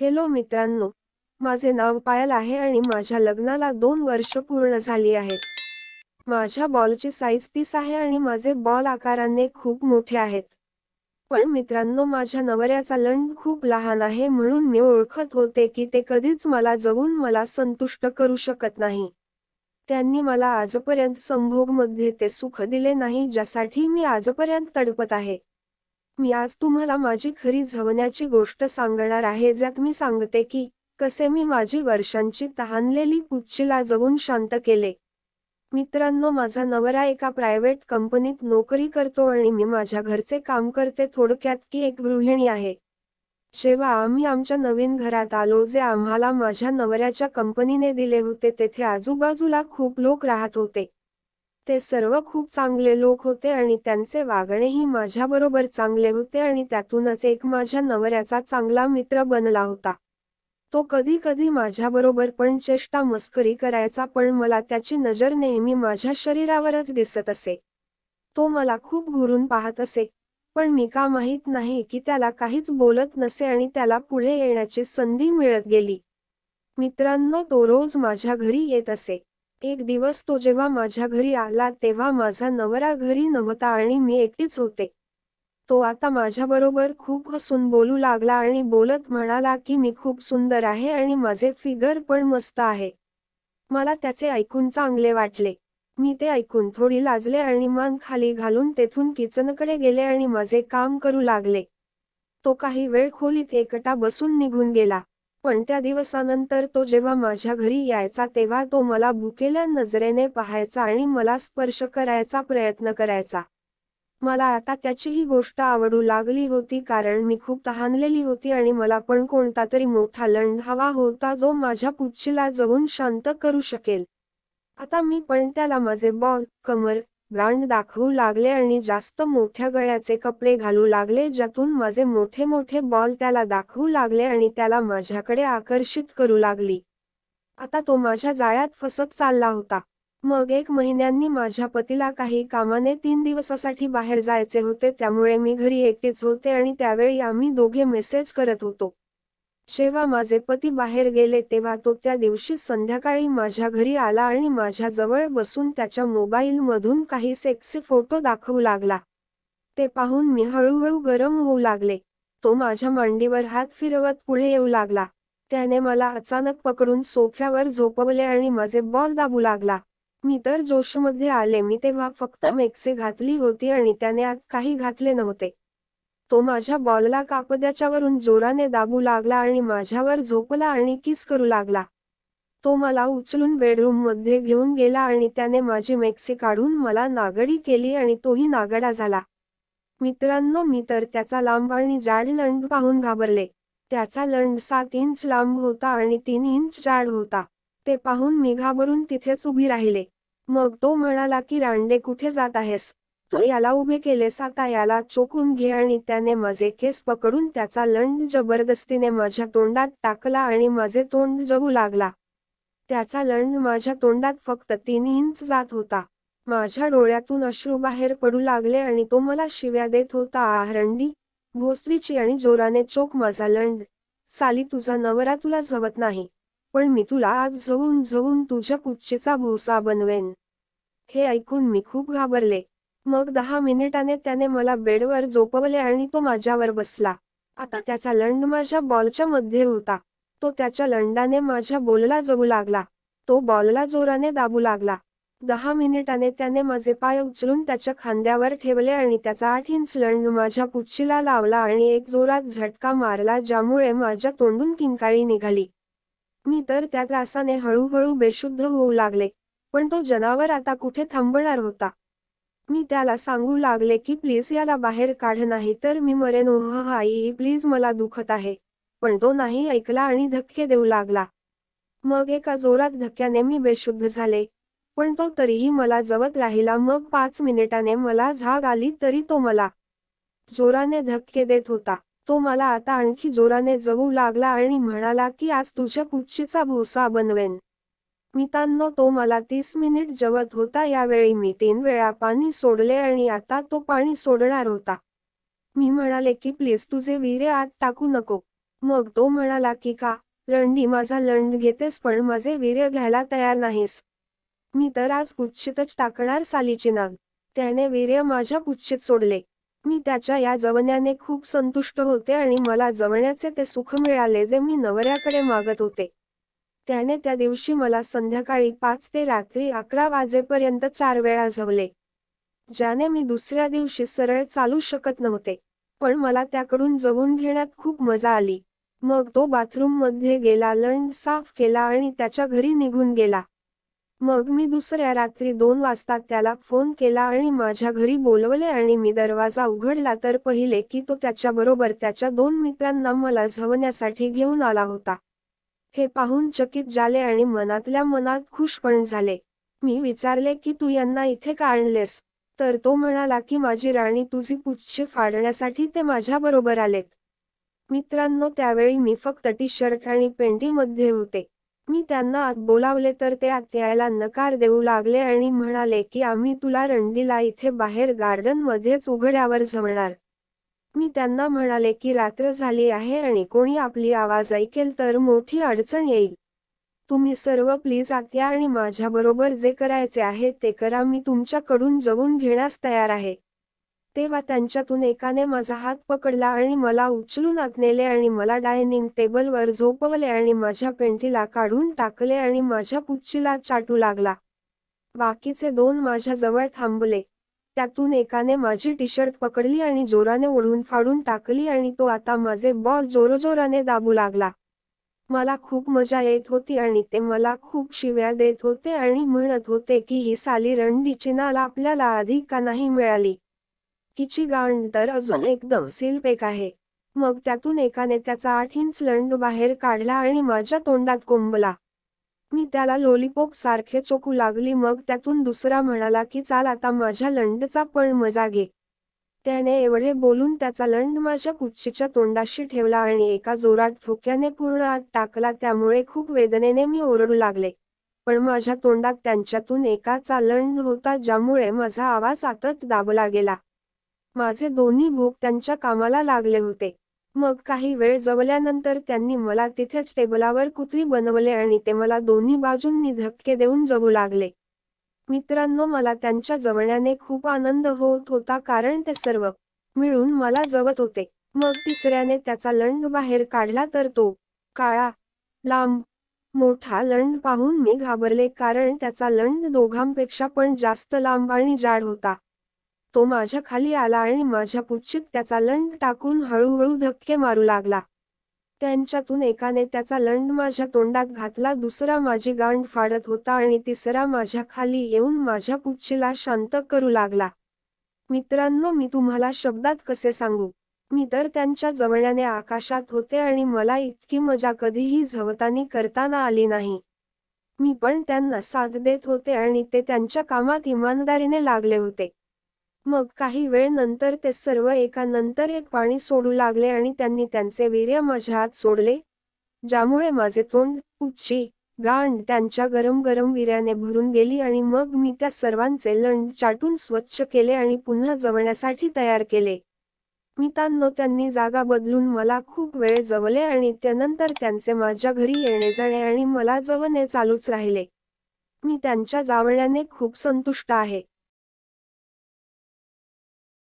hello मित्रांनो माझे नाव पायल आहे आणि माझ्या लग्नाला दोन वर्ष पूर्ण झाली आहेत माझ्या बॉलची साईज तीस आहे आणि माझे बॉल आकाराने खूप मोठे आहेत पण मित्रांनो माझ्या नवऱ्याचा लंड खूप लहान आहे म्हणून मी ओळखत होते की ते कधीच मला जगून मला संतुष्ट करू शकत नाही त्यांनी मला आजपर्यंत संभोगमध्ये ते सुख दिले नाही ज्यासाठी मी आजपर्यंत तडपत आहे मी आज तुम्हाला माझी खरी झवण्याची गोष्ट सांगणार आहे ज्यात मी सांगते की कसे मी माझी वर्षांची तहानलेली पुच्चीला जगून शांत केले मित्रांनो माझा नवरा एका प्रायव्हेट कंपनीत नोकरी करतो आणि मी माझ्या घरचे काम करते थोडक्यात की एक गृहिणी आहे जेव्हा आम्ही आमच्या नवीन घरात आलो जे आम्हाला माझ्या नवऱ्याच्या कंपनीने दिले होते तेथे आजूबाजूला खूप लोक राहत होते ते सर्व खूप चांगले लोक होते आणि त्यांचे वागणेही माझ्याबरोबर चांगले होते आणि त्यातूनच एक माझ्या नवऱ्याचा चांगला मित्र बनला होता तो कधी कधी माझ्याबरोबर पण चेष्टा मस्करी करायचा पण मला त्याची नजर नेहमी माझ्या शरीरावरच दिसत असे तो मला खूप घुरून पाहत असे पण मी का माहीत नाही की त्याला काहीच बोलत नसे आणि त्याला पुढे येण्याची संधी मिळत गेली मित्रांनो तो रोज माझ्या घरी येत असे एक दिवस तो जेव्हा माझ्या घरी आला तेव्हा माझा नवरा घरी नव्हता आणि मी एकटीच होते तो आता माझ्याबरोबर खूप हसून बोलू लागला आणि बोलत म्हणाला की मी खूप सुंदर आहे आणि माझे फिगर पण मस्त आहे मला त्याचे ऐकून चांगले वाटले मी ते ऐकून थोडी लाजले आणि मान खाली घालून तेथून किचनकडे गेले आणि माझे काम करू लागले तो काही वेळ खोलीत एकटा बसून निघून गेला पण त्या दिवसानंतर तो जेव्हा माझ्या घरी यायचा तेव्हा तो मला भुकेल्या नजरेने पाहायचा आणि मला स्पर्श करायचा प्रयत्न करायचा मला आता त्याची ही गोष्ट आवडू लागली होती कारण मी खूप तहानलेली होती आणि मला पण कोणता तरी मोठा लंड हवा होता जो माझ्या पुच्छीला जगून शांत करू शकेल आता मी पण त्याला माझे बॉल कमर ब्रांड दाखवू लागले आणि जास्त मोठ्या गळ्याचे कपडे घालू लागले ज्यातून माझे मोठे मोठे बॉल त्याला दाखवू लागले आणि त्याला माझ्याकडे आकर्षित करू लागली आता तो माझ्या जाळ्यात फसत चालला होता मग एक महिन्यांनी माझ्या पतीला काही कामाने तीन दिवसासाठी बाहेर जायचे होते त्यामुळे मी घरी एकटेच होते आणि त्यावेळी आम्ही दोघे मेसेज करत होतो जेव्हा माझे पती बाहेर गेले तेव्हा तो त्या दिवशी संध्याकाळी माझ्या घरी आला आणि माझ्याजवळ बसून त्याच्या मोबाईल मधून काही सेक्सी फोटो दाखवू लागला ते पाहून मी हळूहळू गरम होऊ लागले तो माझ्या मांडीवर हात फिरवत पुढे येऊ लागला त्याने मला अचानक पकडून सोफ्यावर झोपवले आणि माझे बॉल दाबू लागला मी तर जोशमध्ये आले मी तेव्हा फक्त मेक्से घातली होती आणि त्याने काही घातले नव्हते तो माझ्या बॉलला कापद्याच्यावरून जोराने दाबू लागला आणि माझ्यावर झोपला आणि किस करू लागला तो मला उचलून बेडरूम मध्ये घेऊन गेला आणि त्याने माझी मेक्सी काढून मला नागडी केली आणि तोही नागडा झाला मित्रांनो मी तर त्याचा लांब आणि जाड लंड पाहून घाबरले त्याचा लंड सात इंच लांब होता आणि तीन इंच जाड होता ते पाहून मी घाबरून तिथेच उभी राहिले मग तो म्हणाला की रांडे कुठे जात आहेस तू याला उभे केले आता याला चोकून घे आणि त्याने माझे केस पकडून त्याचा लंड जबरदस्तीने माझ्या तोंडात टाकला आणि माझे तोंड जगू लागला त्याचा लंड माझ्या तोंडात फक्त तीन इंच जात होता माझ्या डोळ्यातून अश्रू बाहेर पडू लागले आणि तो मला शिव्या देत होता आहरंडी भोसरीची आणि जोराने चोक माझा लंड साली तुझा नवरा तुला झवत नाही पण मी तुला आज झवून जवून तुझ्या कुच्चेचा भोसा बनवेन हे ऐकून मी खूप घाबरले मग दहा मिनिटाने त्याने मला बेडवर झोपवले आणि तो माझ्यावर बसला आता त्याचा लंड माझ्या बॉलच्या मध्ये होता तो त्याच्या लंडाने माझ्या बोलला जगू लागला तो बॉलला जोराने दाबू लागला दहा मिनिटाने त्याने माझे पाय उचलून त्याच्या खांद्यावर ठेवले आणि त्याचा आठ इंच लंड माझ्या पुच्छीला लावला आणि एक जोरात झटका मारला ज्यामुळे माझ्या तोंडून किंकाळी निघाली मी तर त्या त्रासाने हळूहळू बेशुद्ध होऊ लागले पण तो जनावर आता कुठे थांबणार होता मी त्याला सांगू लागले की प्लीज याला बाहेर काढ नाही तर मी मरेन ओह आई प्लीज मला दुखत आहे पण तो नाही ऐकला आणि धक्के देऊ लागला मग एका जोरात धक्क्याने मी बेशुद्ध झाले पण तो तरीही मला जवत राहिला मग पाच मिनिटाने मला झाग आली तरी तो मला जोराने धक्के देत होता तो मला आता आणखी जोराने जगू लागला आणि म्हणाला की आज तुझ्या कुच्चीचा भोसा बनवेन मितांनो तो मला तीस मिनिट जवत होता यावेळी मी तीन वेळा पाणी सोडले आणि आता तो पाणी सोडणार होता मी म्हणाले की प्लीज तुझे विरे आत टाकू नको मग तो म्हणाला की का लंडी माझा लंड घेतेस पण माझे वीर्य घ्यायला तयार नाहीस मी तर आज कुच्छितच टाकणार सालीचे नाव त्याने वीर्य माझ्या कुच्छित सोडले मी त्याच्या या जवण्याने खूप संतुष्ट होते आणि मला जवण्याचे ते सुख मिळाले जे मी नवऱ्याकडे मागत होते त्याने त्या दिवशी मला संध्याकाळी पाच ते रात्री अकरा वाजेपर्यंत चार वेळा झवले ज्याने मी दुसऱ्या दिवशी सरळ चालू शकत नव्हते पण मला त्याकडून जगून घेण्यात खूप मजा आली मग तो बाथरूम मध्ये गेला लंड साफ केला आणि त्याच्या घरी निघून गेला मग मी दुसऱ्या रात्री दोन वाजता त्याला फोन केला आणि माझ्या घरी बोलवले आणि मी दरवाजा उघडला तर पहिले की तो त्याच्याबरोबर त्याच्या दोन मित्रांना मला झवण्यासाठी घेऊन आला होता हे पाहून चकित झाले आणि मनातल्या मनात खुश पण झाले मी विचारले की तू यांना इथे का आणलेस तर तो म्हणाला की माझी राणी तुझी पुच्छे फाडण्यासाठी ते माझ्याबरोबर आलेत मित्रांनो त्यावेळी मी फक्त टी शर्ट आणि पेंटीमध्ये होते मी त्यांना आत बोलावले तर ते आत यायला नकार देऊ लागले आणि म्हणाले की आम्ही तुला रणदीला इथे बाहेर गार्डन मध्येच उघड्यावर जमणार मी त्यांना म्हणाले की रात्र झाली आहे आणि कोणी आपली आवाज ऐकेल तर मोठी अडचण येईल तुम्ही सर्व प्लीज आत्या आणि माझ्याबरोबर जे करायचे आहे ते करा मी तुमच्याकडून जगून घेण्यास तयार आहे तेव्हा त्यांच्यातून एकाने माझा हात पकडला आणि मला उचलून नेले आणि मला डायनिंग टेबलवर झोपवले आणि माझ्या पेंटीला काढून टाकले आणि माझ्या पुच्चीला चाटू लागला बाकीचे दोन माझ्याजवळ थांबले त्यातून एकाने माझी टी शर्ट पकडली आणि जोराने ओढून फाडून टाकली आणि तो आता माझे बॉल जोरजोराने दाबू लागला मला खूप मजा येत होती आणि ते मला खूप शिव्या देत होते आणि म्हणत होते की ही साली रणदीची नाल आपल्याला आधी का नाही मिळाली हिची गाण तर अजून एकदम सिलपेक आहे मग त्यातून एकाने त्याचा आठ इंच लंड बाहेर काढला आणि माझ्या तोंडात कोंबला मी त्याला लॉलीपॉप सारखे चोकू लागली मग त्यातून दुसरा म्हणाला की चाल आता माझ्या लंडचा पण मजा घे त्याने एवढे बोलून त्याचा लंड माझ्या कुच्छीच्या तोंडाशी ठेवला आणि एका जोरात ठोक्याने पूर्ण आत टाकला त्यामुळे खूप वेदनेने मी ओरडू लागले पण माझ्या तोंडात त्यांच्यातून एकाचा लंड होता ज्यामुळे माझा आवाज आताच दाबला गेला माझे दोन्ही भोग त्यांच्या कामाला लागले होते मग काही वेळ जवल्यानंतर त्यांनी मला तिथेच टेबलावर कुत्री बनवले आणि ते मला दोन्ही बाजूंनी धक्के देऊन जगू लागले मित्रांनो मला त्यांच्या जवळण्याने खूप आनंद होत होता कारण ते सर्व मिळून मला जगत होते मग तिसऱ्याने त्याचा लंड बाहेर काढला तर तो काळा लांब मोठा लंड पाहून मी घाबरले कारण त्याचा लंड दोघांपेक्षा पण जास्त लांब आणि जाड होता तो माझ्या खाली आला आणि माझ्या पुच्छीत त्याचा लंड टाकून हळूहळू धक्के मारू लागला त्यांच्यातून एकाने त्याचा लंड माझ्या तोंडात घातला दुसरा माझी गांड फाडत होता आणि तिसरा माझ्या खाली येऊन माझ्या पुच्छीला शांत करू लागला मित्रांनो मी तुम्हाला शब्दात कसे सांगू मी तर त्यांच्या जवळण्याने आकाशात होते आणि मला इतकी मजा कधीही झवतानी करताना आली नाही मी पण त्यांना साथ देत होते आणि ते त्यांच्या कामात इमानदारीने लागले होते मग काही वेळ नंतर ते सर्व एका नंतर एक पाणी सोडू लागले आणि त्यांनी त्यांचे वीर्य माझ्या हात सोडले ज्यामुळे माझे तोंड उच्ची गांड त्यांच्या गरम गरम विर्याने भरून गेली आणि मग मी त्या सर्वांचे लंड चाटून स्वच्छ केले आणि पुन्हा जवण्यासाठी तयार केले मितांनो त्यांनी जागा बदलून मला खूप वेळ जवले आणि त्यानंतर त्यांचे माझ्या घरी येणे जाणे आणि मला जवणे चालूच राहिले मी त्यांच्या जावण्याने खूप संतुष्ट आहे